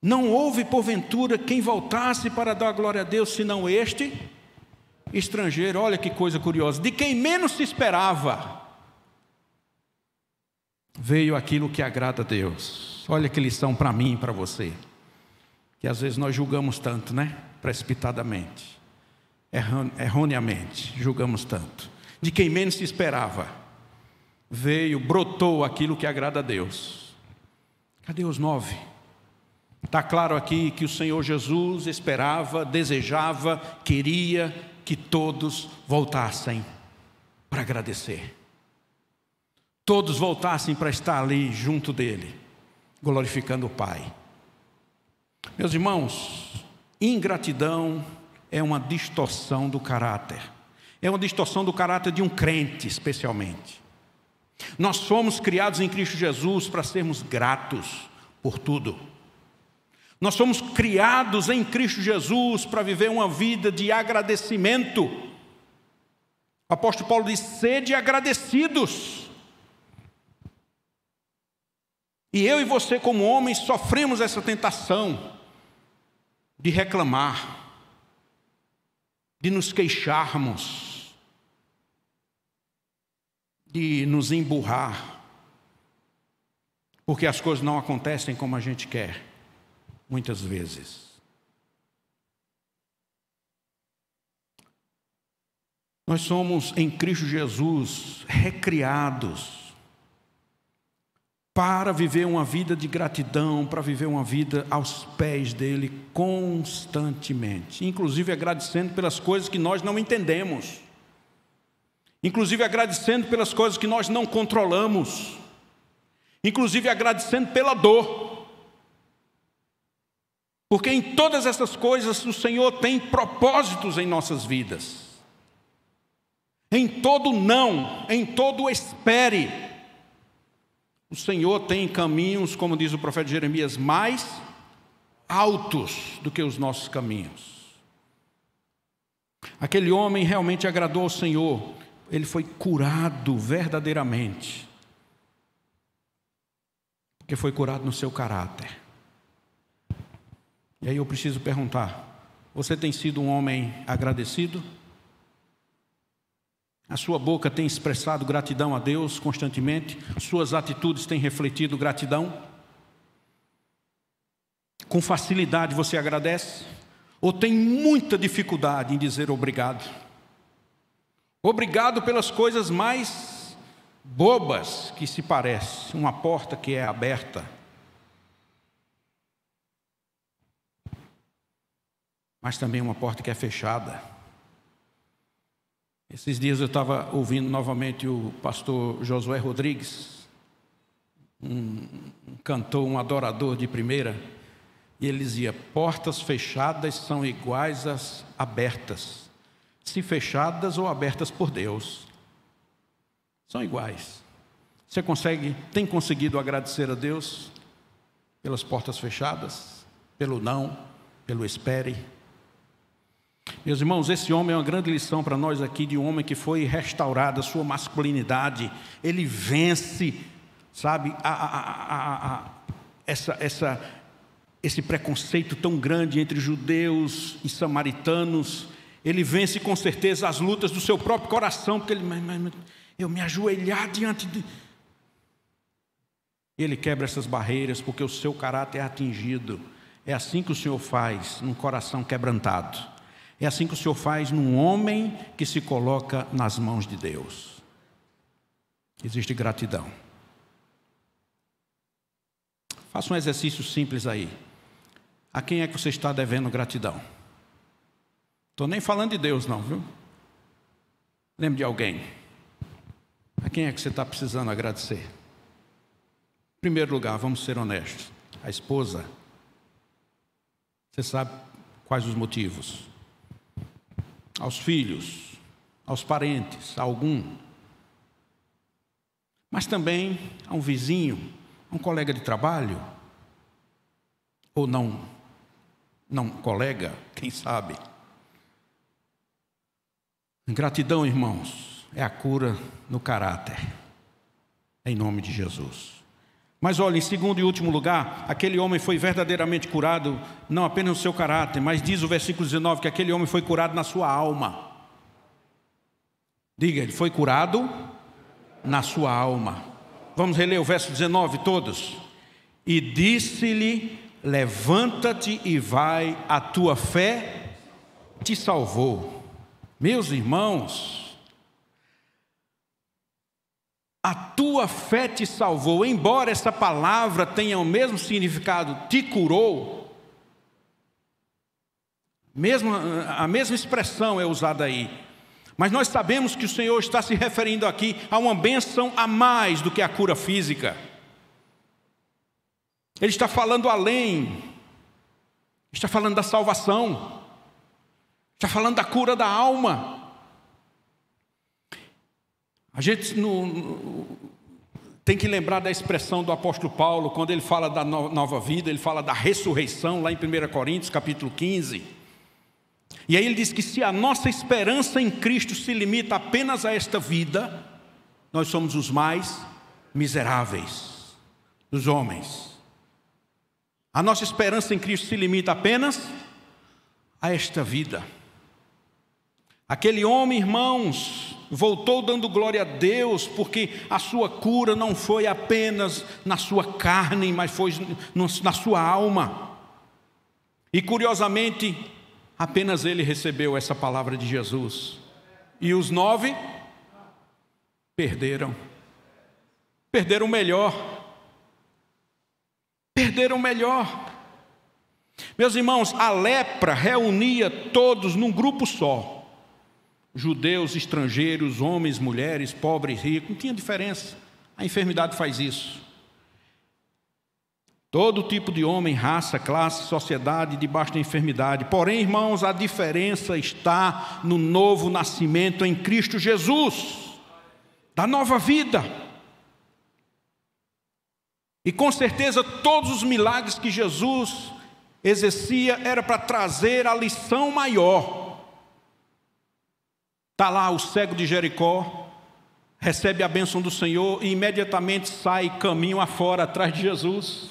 não houve, porventura, quem voltasse para dar glória a Deus, senão este estrangeiro. Olha que coisa curiosa. De quem menos se esperava, veio aquilo que agrada a Deus. Olha que lição para mim e para você. Que às vezes nós julgamos tanto, né? Precipitadamente, erroneamente, julgamos tanto. De quem menos se esperava, veio, brotou aquilo que agrada a Deus. Cadê os nove? Está claro aqui que o Senhor Jesus esperava, desejava, queria que todos voltassem para agradecer. Todos voltassem para estar ali junto dele, glorificando o Pai. Meus irmãos, ingratidão é uma distorção do caráter. É uma distorção do caráter de um crente, especialmente. Nós fomos criados em Cristo Jesus para sermos gratos por tudo. Nós somos criados em Cristo Jesus para viver uma vida de agradecimento. O apóstolo Paulo diz: sede agradecidos. E eu e você, como homens, sofremos essa tentação de reclamar, de nos queixarmos, de nos emburrar, porque as coisas não acontecem como a gente quer muitas vezes. Nós somos em Cristo Jesus recriados para viver uma vida de gratidão, para viver uma vida aos pés dele constantemente, inclusive agradecendo pelas coisas que nós não entendemos, inclusive agradecendo pelas coisas que nós não controlamos, inclusive agradecendo pela dor. Porque em todas essas coisas o Senhor tem propósitos em nossas vidas. Em todo não, em todo espere. O Senhor tem caminhos, como diz o profeta Jeremias, mais altos do que os nossos caminhos. Aquele homem realmente agradou ao Senhor, ele foi curado verdadeiramente, porque foi curado no seu caráter. E aí eu preciso perguntar: você tem sido um homem agradecido? A sua boca tem expressado gratidão a Deus constantemente? Suas atitudes têm refletido gratidão? Com facilidade você agradece? Ou tem muita dificuldade em dizer obrigado? Obrigado pelas coisas mais bobas que se parecem, uma porta que é aberta mas também uma porta que é fechada. Esses dias eu estava ouvindo novamente o pastor Josué Rodrigues, um cantor, um adorador de primeira, e ele dizia: portas fechadas são iguais às abertas, se fechadas ou abertas por Deus, são iguais. Você consegue, tem conseguido agradecer a Deus pelas portas fechadas, pelo não, pelo espere? Meus irmãos, esse homem é uma grande lição para nós aqui de um homem que foi restaurado a sua masculinidade. Ele vence, sabe, a, a, a, essa, essa, esse preconceito tão grande entre judeus e samaritanos. Ele vence com certeza as lutas do seu próprio coração, porque ele, mas, mas, eu me ajoelhar diante de. Ele quebra essas barreiras porque o seu caráter é atingido. É assim que o Senhor faz num coração quebrantado. É assim que o Senhor faz num homem que se coloca nas mãos de Deus. Existe gratidão. Faça um exercício simples aí. A quem é que você está devendo gratidão? Estou nem falando de Deus, não, viu? Lembre de alguém. A quem é que você está precisando agradecer? Em primeiro lugar, vamos ser honestos. A esposa. Você sabe quais os motivos? aos filhos, aos parentes, a algum. Mas também a um vizinho, a um colega de trabalho, ou não, não colega, quem sabe. Gratidão, irmãos, é a cura no caráter, em nome de Jesus. Mas olha, em segundo e último lugar, aquele homem foi verdadeiramente curado, não apenas no seu caráter, mas diz o versículo 19 que aquele homem foi curado na sua alma. Diga, ele foi curado na sua alma. Vamos reler o verso 19 todos. E disse-lhe: Levanta-te e vai, a tua fé te salvou. Meus irmãos, a tua fé te salvou. Embora essa palavra tenha o mesmo significado, te curou, mesmo, a mesma expressão é usada aí. Mas nós sabemos que o Senhor está se referindo aqui a uma bênção a mais do que a cura física. Ele está falando além, está falando da salvação, está falando da cura da alma. A gente não, tem que lembrar da expressão do apóstolo Paulo, quando ele fala da nova vida, ele fala da ressurreição, lá em 1 Coríntios, capítulo 15. E aí ele diz que se a nossa esperança em Cristo se limita apenas a esta vida, nós somos os mais miseráveis dos homens. A nossa esperança em Cristo se limita apenas a esta vida. Aquele homem, irmãos, voltou dando glória a Deus, porque a sua cura não foi apenas na sua carne, mas foi na sua alma. E curiosamente, apenas ele recebeu essa palavra de Jesus. E os nove perderam. Perderam o melhor. Perderam o melhor. Meus irmãos, a lepra reunia todos num grupo só judeus, estrangeiros, homens, mulheres, pobres, ricos, não tinha diferença. A enfermidade faz isso. Todo tipo de homem, raça, classe, sociedade, debaixo da enfermidade. Porém, irmãos, a diferença está no novo nascimento em Cristo Jesus, da nova vida. E com certeza, todos os milagres que Jesus exercia era para trazer a lição maior Está lá o cego de Jericó, recebe a bênção do Senhor e imediatamente sai caminho afora atrás de Jesus.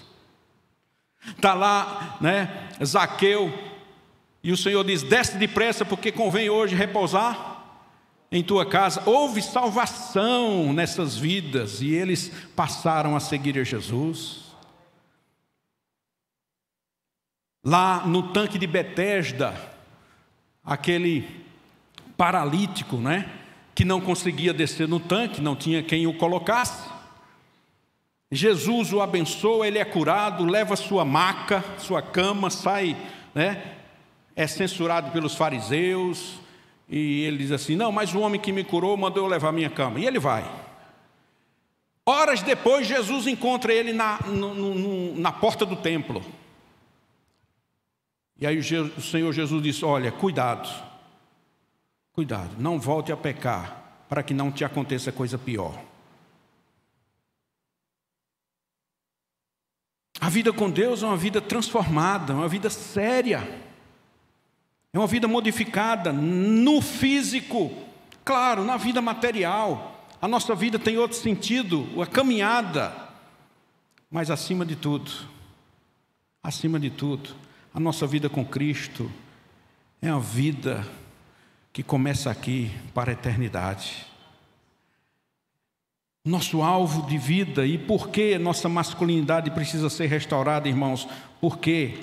Está lá, né, Zaqueu, e o Senhor diz: desce depressa, porque convém hoje repousar em tua casa. Houve salvação nessas vidas, e eles passaram a seguir a Jesus. Lá no tanque de Betesda, aquele paralítico, né? Que não conseguia descer no tanque, não tinha quem o colocasse. Jesus o abençoa, ele é curado, leva sua maca, sua cama, sai, né? É censurado pelos fariseus, e ele diz assim: Não, mas o homem que me curou mandou eu levar minha cama. E ele vai. Horas depois, Jesus encontra ele na, no, no, na porta do templo. E aí o, o Senhor Jesus diz: Olha, cuidado, Cuidado, não volte a pecar para que não te aconteça coisa pior. A vida com Deus é uma vida transformada, é uma vida séria. É uma vida modificada no físico, claro, na vida material. A nossa vida tem outro sentido, a caminhada. Mas acima de tudo, acima de tudo, a nossa vida com Cristo é uma vida que começa aqui para a eternidade. Nosso alvo de vida e por que nossa masculinidade precisa ser restaurada, irmãos? Porque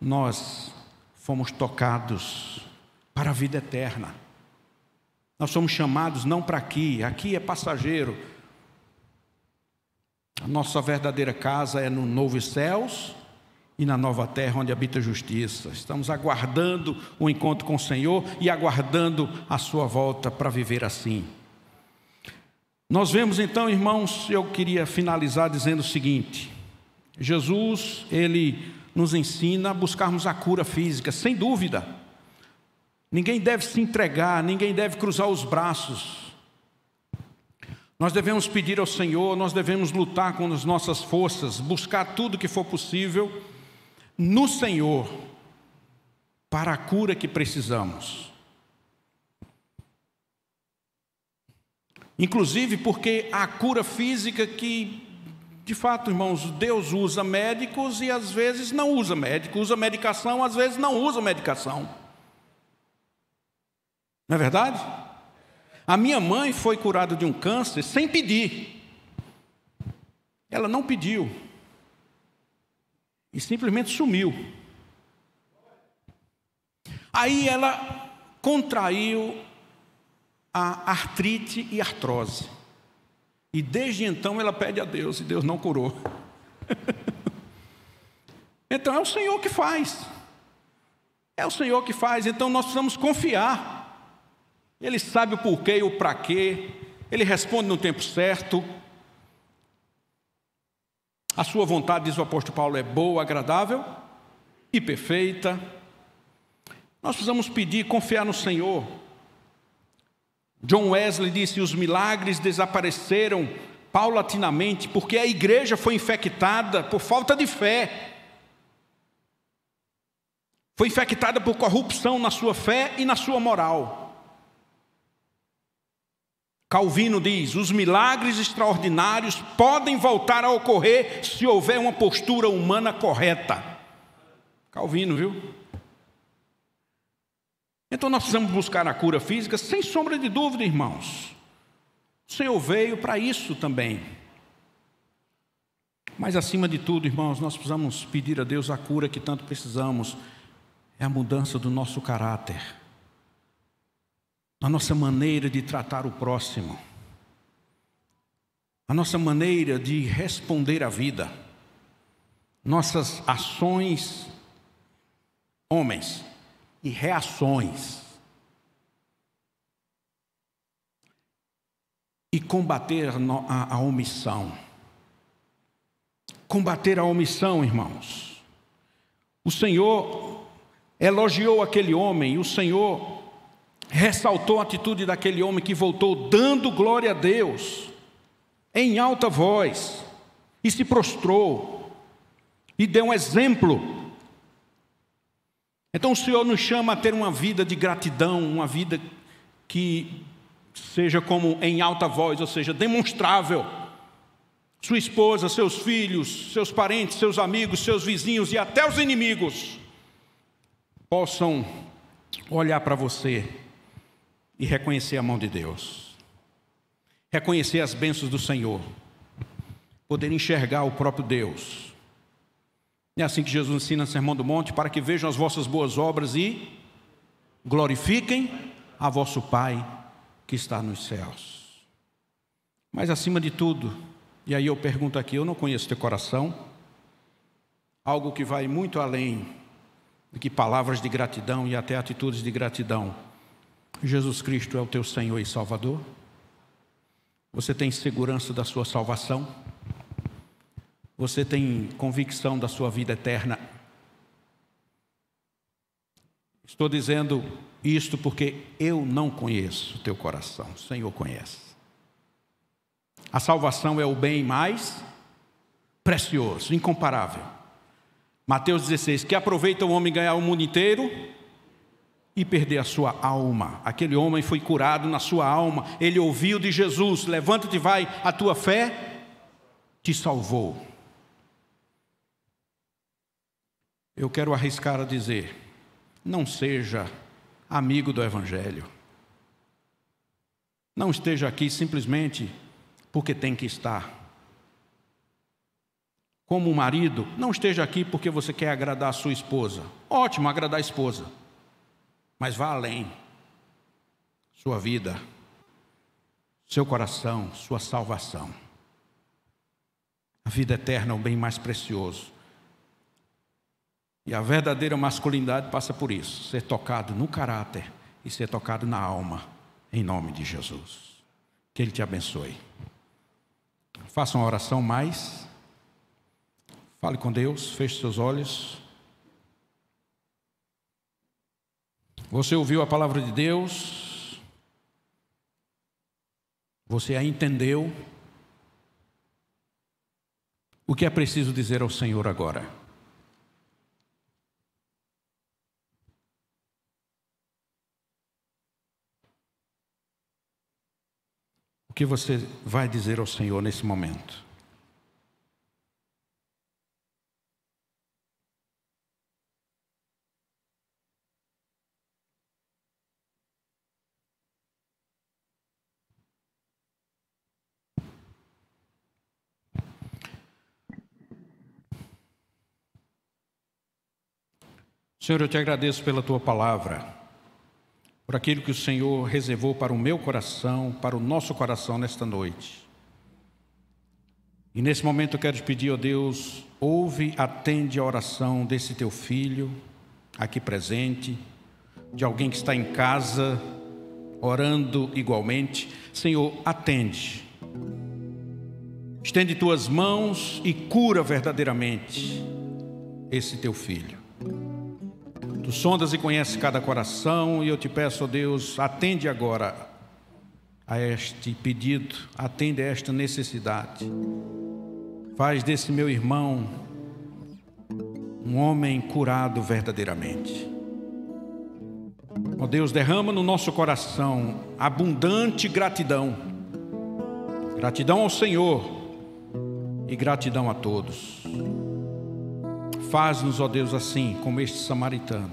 nós fomos tocados para a vida eterna. Nós somos chamados não para aqui, aqui é passageiro. A nossa verdadeira casa é no novo céus e na nova terra onde habita a justiça. Estamos aguardando o encontro com o Senhor e aguardando a sua volta para viver assim. Nós vemos então, irmãos, eu queria finalizar dizendo o seguinte: Jesus, ele nos ensina a buscarmos a cura física, sem dúvida. Ninguém deve se entregar, ninguém deve cruzar os braços. Nós devemos pedir ao Senhor, nós devemos lutar com as nossas forças, buscar tudo que for possível no Senhor para a cura que precisamos. Inclusive porque a cura física que, de fato, irmãos, Deus usa médicos e às vezes não usa médico, usa medicação, às vezes não usa medicação. Não é verdade? A minha mãe foi curada de um câncer sem pedir. Ela não pediu e simplesmente sumiu. Aí ela contraiu a artrite e artrose. E desde então ela pede a Deus e Deus não curou. então é o Senhor que faz. É o Senhor que faz, então nós precisamos confiar. Ele sabe o porquê e o para quê. Ele responde no tempo certo. A sua vontade, diz o apóstolo Paulo, é boa, agradável e perfeita. Nós precisamos pedir, confiar no Senhor. John Wesley disse: os milagres desapareceram paulatinamente porque a igreja foi infectada por falta de fé. Foi infectada por corrupção na sua fé e na sua moral. Calvino diz: os milagres extraordinários podem voltar a ocorrer se houver uma postura humana correta. Calvino, viu? Então nós precisamos buscar a cura física, sem sombra de dúvida, irmãos. O Senhor veio para isso também. Mas acima de tudo, irmãos, nós precisamos pedir a Deus a cura que tanto precisamos. É a mudança do nosso caráter a nossa maneira de tratar o próximo, a nossa maneira de responder à vida, nossas ações, homens, e reações. E combater a, a omissão. Combater a omissão, irmãos. O Senhor elogiou aquele homem, o Senhor ressaltou a atitude daquele homem que voltou dando glória a Deus, em alta voz, e se prostrou, e deu um exemplo. Então o Senhor nos chama a ter uma vida de gratidão, uma vida que seja como em alta voz, ou seja, demonstrável. Sua esposa, seus filhos, seus parentes, seus amigos, seus vizinhos e até os inimigos possam olhar para você e reconhecer a mão de Deus, reconhecer as bênçãos do Senhor, poder enxergar o próprio Deus. É assim que Jesus ensina no Sermão do Monte: para que vejam as vossas boas obras e glorifiquem a vosso Pai que está nos céus. Mas acima de tudo, e aí eu pergunto aqui: eu não conheço teu coração, algo que vai muito além do que palavras de gratidão e até atitudes de gratidão Jesus Cristo é o teu Senhor e Salvador? Você tem segurança da sua salvação? Você tem convicção da sua vida eterna? Estou dizendo isto porque eu não conheço o teu coração, o Senhor conhece. A salvação é o bem mais precioso, incomparável. Mateus 16: Que aproveita o homem ganhar o mundo inteiro e perder a sua alma. Aquele homem foi curado na sua alma. Ele ouviu de Jesus: Levanta-te, vai, a tua fé te salvou. Eu quero arriscar a dizer: não seja amigo do Evangelho. Não esteja aqui simplesmente porque tem que estar. Como marido, não esteja aqui porque você quer agradar a sua esposa. Ótimo, agradar a esposa mas vá além. Sua vida, seu coração, sua salvação. A vida eterna é o bem mais precioso. E a verdadeira masculinidade passa por isso: ser tocado no caráter e ser tocado na alma, em nome de Jesus. Que Ele te abençoe. Faça uma oração mais. Fale com Deus, feche seus olhos. Você ouviu a palavra de Deus, você a entendeu. O que é preciso dizer ao Senhor agora? O que você vai dizer ao Senhor nesse momento? Senhor, eu te agradeço pela tua palavra, por aquilo que o Senhor reservou para o meu coração, para o nosso coração nesta noite. E nesse momento eu quero te pedir, ó Deus, ouve, atende a oração desse teu filho aqui presente, de alguém que está em casa orando igualmente. Senhor, atende. Estende tuas mãos e cura verdadeiramente esse teu filho. Tu sondas e conheces cada coração, e eu te peço, ó Deus, atende agora a este pedido, atende a esta necessidade. Faz desse meu irmão um homem curado verdadeiramente. Ó Deus, derrama no nosso coração abundante gratidão. Gratidão ao Senhor e gratidão a todos. Faz-nos, ó Deus, assim, como este samaritano.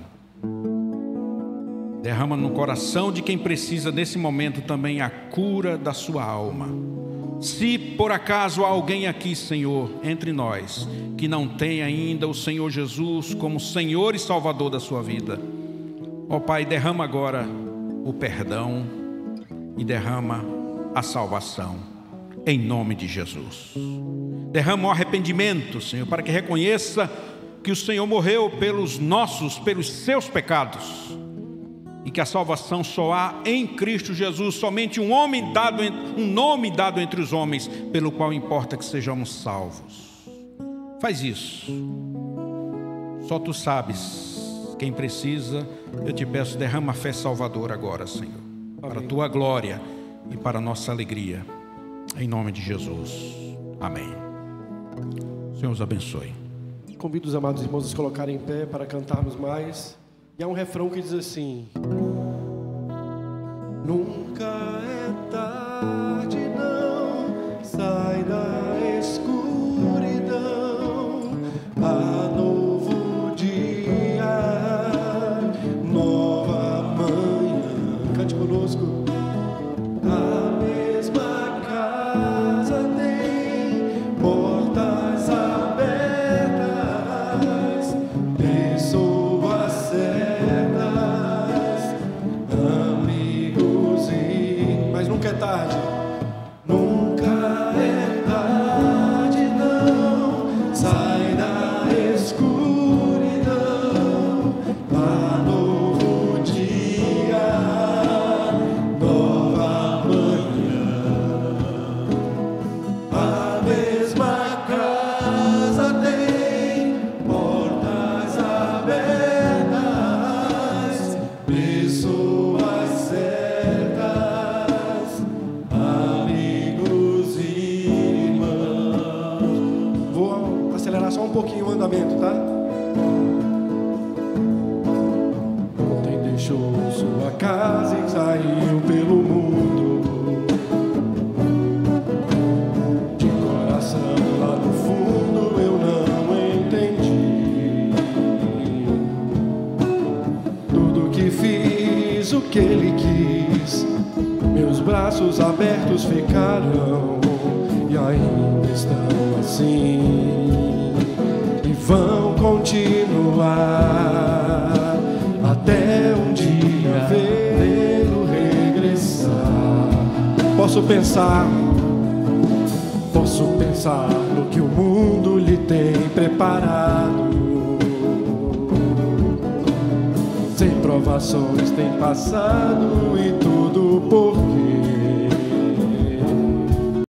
Derrama no coração de quem precisa nesse momento também a cura da sua alma. Se por acaso há alguém aqui, Senhor, entre nós, que não tem ainda o Senhor Jesus como Senhor e Salvador da sua vida, ó Pai, derrama agora o perdão e derrama a salvação, em nome de Jesus. Derrama o arrependimento, Senhor, para que reconheça que o Senhor morreu pelos nossos, pelos seus pecados, e que a salvação só há em Cristo Jesus, somente um homem dado, um nome dado entre os homens, pelo qual importa que sejamos salvos. Faz isso. Só tu sabes quem precisa. Eu te peço, derrama a fé salvadora agora, Senhor, para a tua glória e para a nossa alegria. Em nome de Jesus. Amém. Senhor os abençoe. Convido os amados irmãos a se colocarem em pé para cantarmos mais. E há um refrão que diz assim: Nunca é passado e